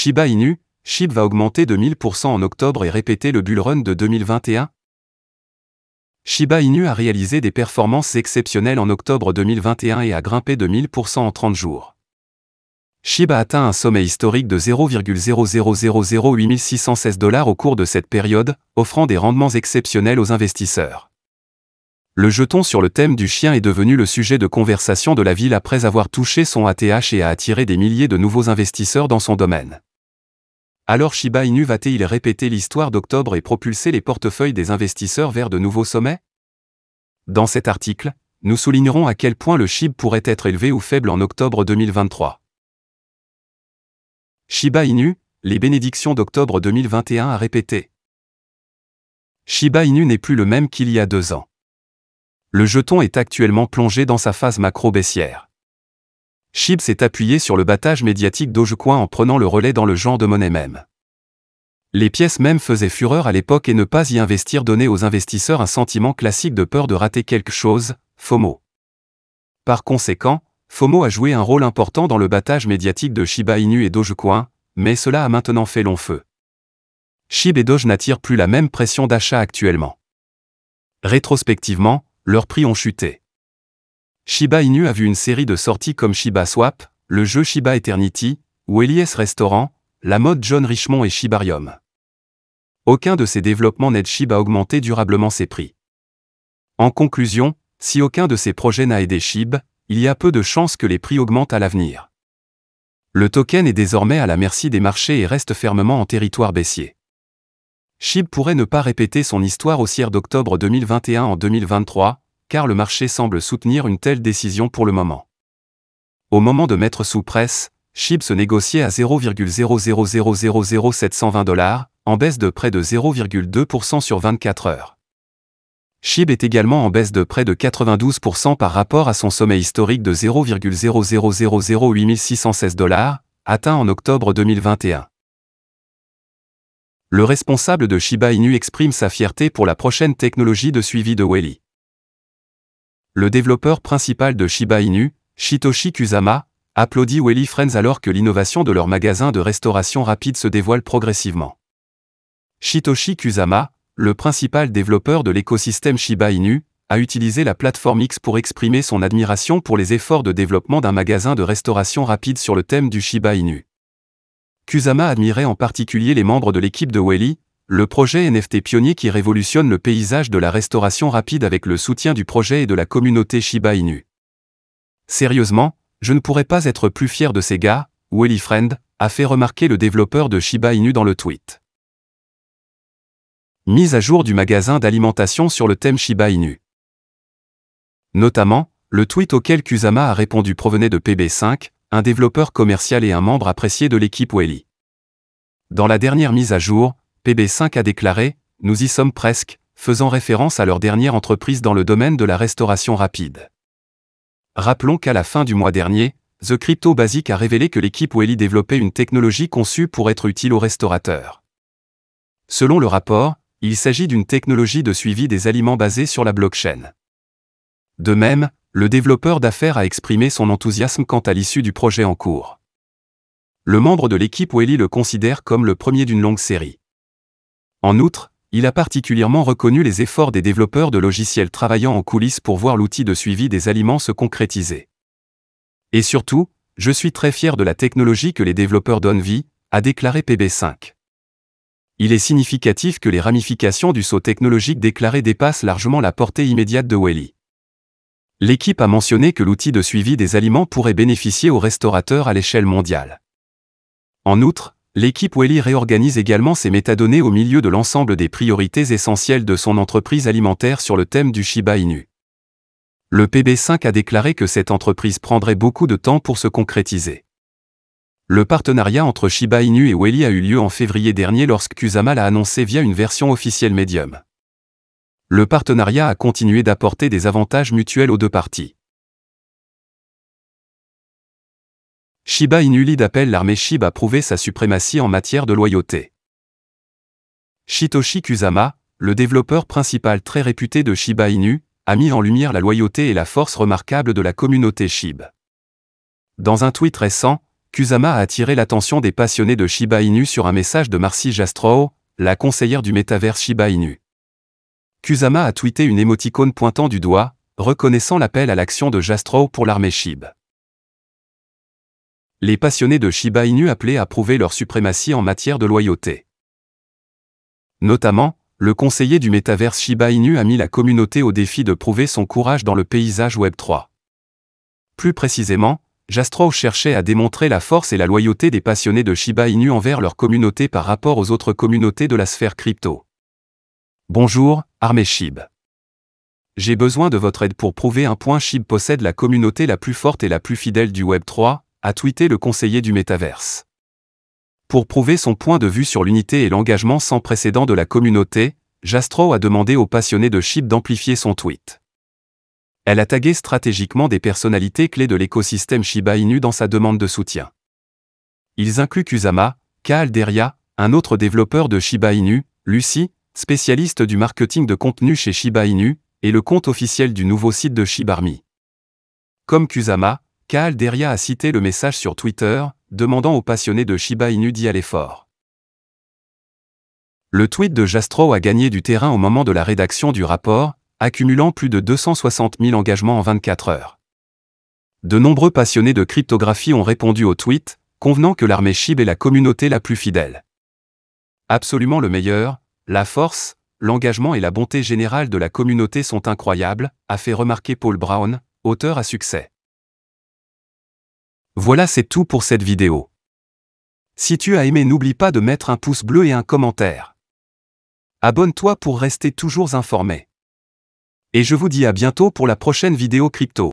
Shiba Inu, SHIB va augmenter de 1000% en octobre et répéter le bull run de 2021 Shiba Inu a réalisé des performances exceptionnelles en octobre 2021 et a grimpé de 1000% en 30 jours. Shiba atteint un sommet historique de 0,00008616 dollars au cours de cette période, offrant des rendements exceptionnels aux investisseurs. Le jeton sur le thème du chien est devenu le sujet de conversation de la ville après avoir touché son ATH et a attiré des milliers de nouveaux investisseurs dans son domaine. Alors Shiba Inu va-t-il répéter l'histoire d'octobre et propulser les portefeuilles des investisseurs vers de nouveaux sommets Dans cet article, nous soulignerons à quel point le SHIB pourrait être élevé ou faible en octobre 2023. Shiba Inu, les bénédictions d'octobre 2021 à répéter. Shiba Inu n'est plus le même qu'il y a deux ans. Le jeton est actuellement plongé dans sa phase macro-baissière. SHIB s'est appuyé sur le battage médiatique Dogecoin en prenant le relais dans le genre de monnaie même. Les pièces mêmes faisaient fureur à l'époque et ne pas y investir donnait aux investisseurs un sentiment classique de peur de rater quelque chose, FOMO. Par conséquent, FOMO a joué un rôle important dans le battage médiatique de Shiba Inu et Dogecoin, mais cela a maintenant fait long feu. Shib et Doge n'attirent plus la même pression d'achat actuellement. Rétrospectivement, leurs prix ont chuté. Shiba Inu a vu une série de sorties comme Shiba Swap, le jeu Shiba Eternity, ou Elias Restaurant, la mode John Richmond et Shibarium. Aucun de ces développements n'aide SHIB à augmenter durablement ses prix. En conclusion, si aucun de ces projets n'a aidé SHIB, il y a peu de chances que les prix augmentent à l'avenir. Le token est désormais à la merci des marchés et reste fermement en territoire baissier. SHIB pourrait ne pas répéter son histoire haussière d'octobre 2021 en 2023, car le marché semble soutenir une telle décision pour le moment. Au moment de mettre sous presse, SHIB se négociait à 0,0000720 dollars, en baisse de près de 0,2% sur 24 heures. SHIB est également en baisse de près de 92% par rapport à son sommet historique de 0,00008616 dollars, atteint en octobre 2021. Le responsable de Shiba Inu exprime sa fierté pour la prochaine technologie de suivi de Welly le développeur principal de Shiba Inu, Shitoshi Kusama, applaudit Welly Friends alors que l'innovation de leur magasin de restauration rapide se dévoile progressivement. Shitoshi Kusama, le principal développeur de l'écosystème Shiba Inu, a utilisé la plateforme X pour exprimer son admiration pour les efforts de développement d'un magasin de restauration rapide sur le thème du Shiba Inu. Kusama admirait en particulier les membres de l'équipe de Welly, le projet NFT pionnier qui révolutionne le paysage de la restauration rapide avec le soutien du projet et de la communauté Shiba Inu. Sérieusement, je ne pourrais pas être plus fier de ces gars, Willy Friend, a fait remarquer le développeur de Shiba Inu dans le tweet. Mise à jour du magasin d'alimentation sur le thème Shiba Inu. Notamment, le tweet auquel Kusama a répondu provenait de PB5, un développeur commercial et un membre apprécié de l'équipe Welly. Dans la dernière mise à jour, PB5 a déclaré Nous y sommes presque, faisant référence à leur dernière entreprise dans le domaine de la restauration rapide. Rappelons qu'à la fin du mois dernier, The Crypto Basic a révélé que l'équipe Welly développait une technologie conçue pour être utile aux restaurateurs. Selon le rapport, il s'agit d'une technologie de suivi des aliments basée sur la blockchain. De même, le développeur d'affaires a exprimé son enthousiasme quant à l'issue du projet en cours. Le membre de l'équipe Welly le considère comme le premier d'une longue série. En outre, il a particulièrement reconnu les efforts des développeurs de logiciels travaillant en coulisses pour voir l'outil de suivi des aliments se concrétiser. Et surtout, je suis très fier de la technologie que les développeurs donnent vie, a déclaré PB5. Il est significatif que les ramifications du saut technologique déclaré dépassent largement la portée immédiate de Welly. L'équipe a mentionné que l'outil de suivi des aliments pourrait bénéficier aux restaurateurs à l'échelle mondiale. En outre, l'équipe Welly réorganise également ses métadonnées au milieu de l'ensemble des priorités essentielles de son entreprise alimentaire sur le thème du Shiba Inu. Le PB5 a déclaré que cette entreprise prendrait beaucoup de temps pour se concrétiser. Le partenariat entre Shiba Inu et Welly a eu lieu en février dernier lorsque Kusama l'a annoncé via une version officielle Medium. Le partenariat a continué d'apporter des avantages mutuels aux deux parties. Shiba Inu lead appelle l'armée Shib à prouver sa suprématie en matière de loyauté. Shitoshi Kusama, le développeur principal très réputé de Shiba Inu, a mis en lumière la loyauté et la force remarquable de la communauté Shib. Dans un tweet récent, Kusama a attiré l'attention des passionnés de Shiba Inu sur un message de Marcy Jastrow, la conseillère du métavers Shiba Inu. Kusama a tweeté une émoticône pointant du doigt, reconnaissant l'appel à l'action de Jastrow pour l'armée Shib les passionnés de Shiba Inu appelaient à prouver leur suprématie en matière de loyauté. Notamment, le conseiller du métaverse Shiba Inu a mis la communauté au défi de prouver son courage dans le paysage Web3. Plus précisément, Jastrow cherchait à démontrer la force et la loyauté des passionnés de Shiba Inu envers leur communauté par rapport aux autres communautés de la sphère crypto. Bonjour, armée Shib. J'ai besoin de votre aide pour prouver un point Shib possède la communauté la plus forte et la plus fidèle du Web3, a tweeté le conseiller du métaverse. Pour prouver son point de vue sur l'unité et l'engagement sans précédent de la communauté, Jastro a demandé aux passionnés de chip d'amplifier son tweet. Elle a tagué stratégiquement des personnalités clés de l'écosystème Shiba Inu dans sa demande de soutien. Ils incluent Kusama, Deria, un autre développeur de Shiba Inu, Lucy, spécialiste du marketing de contenu chez Shiba Inu, et le compte officiel du nouveau site de Shibarmi. Comme Kusama, Kaal Deria a cité le message sur Twitter, demandant aux passionnés de Shiba Inu d'y aller fort. Le tweet de Jastrow a gagné du terrain au moment de la rédaction du rapport, accumulant plus de 260 000 engagements en 24 heures. De nombreux passionnés de cryptographie ont répondu au tweet, convenant que l'armée Shib est la communauté la plus fidèle. Absolument le meilleur, la force, l'engagement et la bonté générale de la communauté sont incroyables, a fait remarquer Paul Brown, auteur à succès. Voilà c'est tout pour cette vidéo. Si tu as aimé n'oublie pas de mettre un pouce bleu et un commentaire. Abonne-toi pour rester toujours informé. Et je vous dis à bientôt pour la prochaine vidéo crypto.